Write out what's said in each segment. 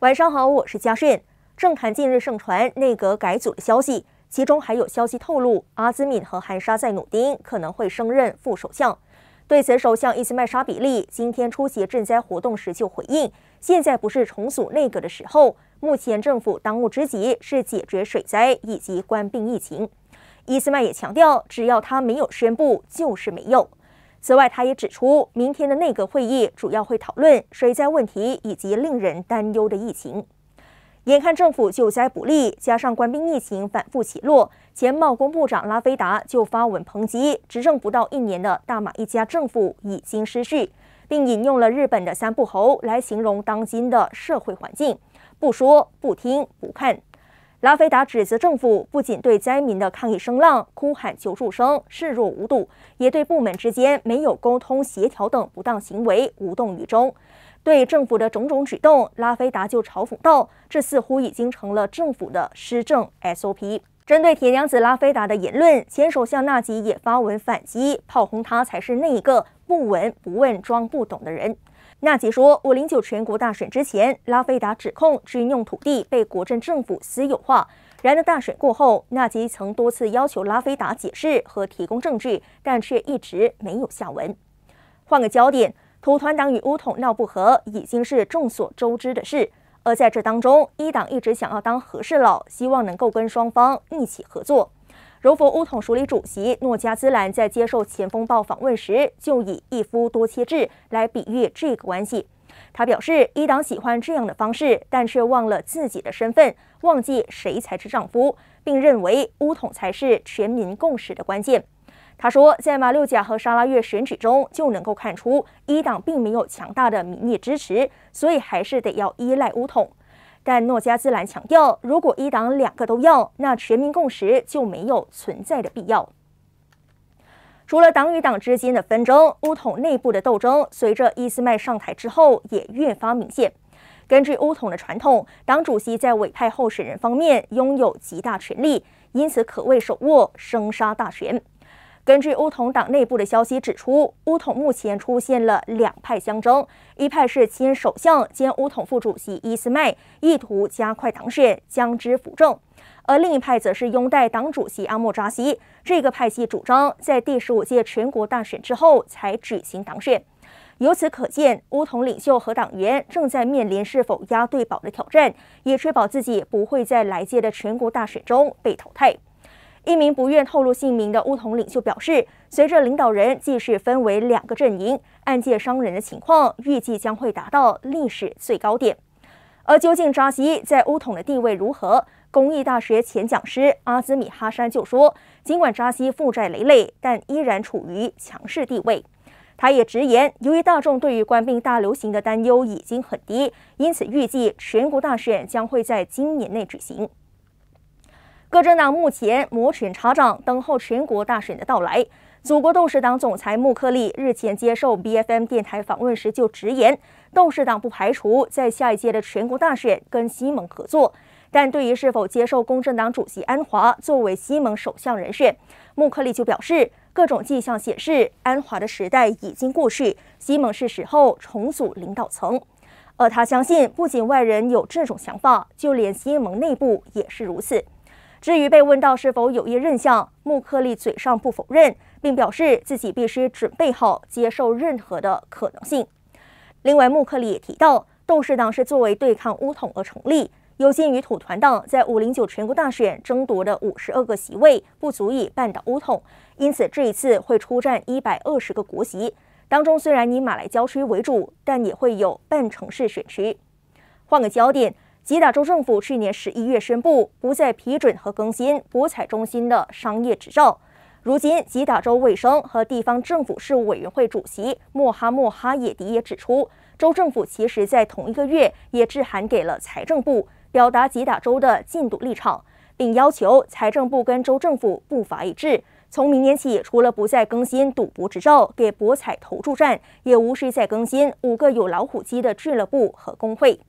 晚上好，我是嘉讯。政坛近日盛传内阁改组的消息，其中还有消息透露阿兹敏和韩沙在努丁可能会升任副首相。对此，首相伊斯麦沙比利今天出席赈灾活动时就回应：“现在不是重组内阁的时候，目前政府当务之急是解决水灾以及冠病疫情。”伊斯麦也强调：“只要他没有宣布，就是没有。”此外，他也指出，明天的内阁会议主要会讨论水灾问题以及令人担忧的疫情。眼看政府救灾不力，加上官兵疫情反复起落，前贸工部长拉菲达就发文抨击，执政不到一年的大马一家政府已经失序，并引用了日本的三不猴来形容当今的社会环境：不说、不听、不看。拉菲达指责政府不仅对灾民的抗议声浪、哭喊求助声视若无睹，也对部门之间没有沟通协调等不当行为无动于衷。对政府的种种举动，拉菲达就嘲讽道：“这似乎已经成了政府的施政 SOP。”针对铁娘子拉菲达的言论，前首相纳吉也发文反击，炮轰她才是那一个不闻不问、装不懂的人。纳吉说，五零九全国大选之前，拉菲达指控军用土地被国政政府私有化。然而大选过后，纳吉曾多次要求拉菲达解释和提供证据，但却一直没有下文。换个焦点，土团党与乌统闹不和已经是众所周知的事，而在这当中，一党一直想要当和事佬，希望能够跟双方一起合作。柔佛巫统署理主席诺加兹兰在接受《前锋报》访问时，就以“一夫多妻制”来比喻这个关系。他表示，伊党喜欢这样的方式，但却忘了自己的身份，忘记谁才是丈夫，并认为乌统才是全民共识的关键。他说，在马六甲和沙拉越选举中就能够看出，伊党并没有强大的民意支持，所以还是得要依赖乌统。但诺加兹兰强调，如果一党两个都要，那全民共识就没有存在的必要。除了党与党之间的纷争，乌统内部的斗争随着伊斯麦上台之后也越发明显。根据乌统的传统，党主席在委派候选人方面拥有极大权力，因此可谓手握生杀大权。根据乌统党内部的消息指出，乌统目前出现了两派相争，一派是新首相兼乌统副主席伊斯麦，意图加快党选，将之辅政；而另一派则是拥戴党主席阿莫扎西。这个派系主张在第十五届全国大选之后才举行党选。由此可见，乌统领袖和党员正在面临是否押对宝的挑战，以确保自己不会在来届的全国大选中被淘汰。一名不愿透露姓名的乌统领袖表示，随着领导人既是分为两个阵营，案件伤人的情况预计将会达到历史最高点。而究竟扎西在乌统的地位如何？公益大学前讲师阿兹米哈山就说，尽管扎西负债累累，但依然处于强势地位。他也直言，由于大众对于官兵大流行的担忧已经很低，因此预计全国大选将会在今年内举行。各政党目前摩拳擦掌，等候全国大选的到来。祖国斗士党总裁穆克利日前接受 BFM 电台访问时就直言，斗士党不排除在下一届的全国大选跟西蒙合作。但对于是否接受公正党主席安华作为西蒙首相人选，穆克利就表示，各种迹象显示安华的时代已经过去，西蒙是时候重组领导层。而他相信，不仅外人有这种想法，就连西蒙内部也是如此。至于被问到是否有意认相，穆克利嘴上不否认，并表示自己必须准备好接受任何的可能性。另外，穆克利也提到，斗士党是作为对抗巫统而成立，有鉴于土团党在五零九全国大选争夺的五十二个席位不足以扳倒巫统，因此这一次会出战一百二十个国席，当中虽然以马来郊区为主，但也会有半城市选区。换个焦点。吉达州政府去年十一月宣布不再批准和更新博彩中心的商业执照。如今，吉达州卫生和地方政府事务委员会主席默哈莫哈耶迪也指出，州政府其实在同一个月也致函给了财政部，表达吉达州的禁赌立场，并要求财政部跟州政府步伐一致。从明年起，除了不再更新赌博执照给博彩投注站，也无需再更新五个有老虎机的俱乐部和工会。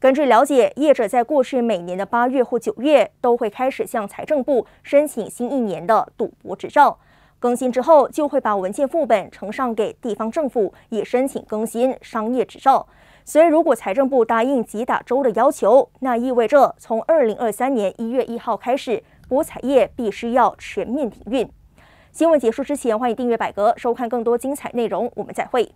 根据了解，业者在过去每年的八月或九月都会开始向财政部申请新一年的赌博执照。更新之后，就会把文件副本呈上给地方政府，以申请更新商业执照。所以，如果财政部答应吉打州的要求，那意味着从二零二三年一月一号开始，博彩业必须要全面停运。新闻结束之前，欢迎订阅百格，收看更多精彩内容。我们再会。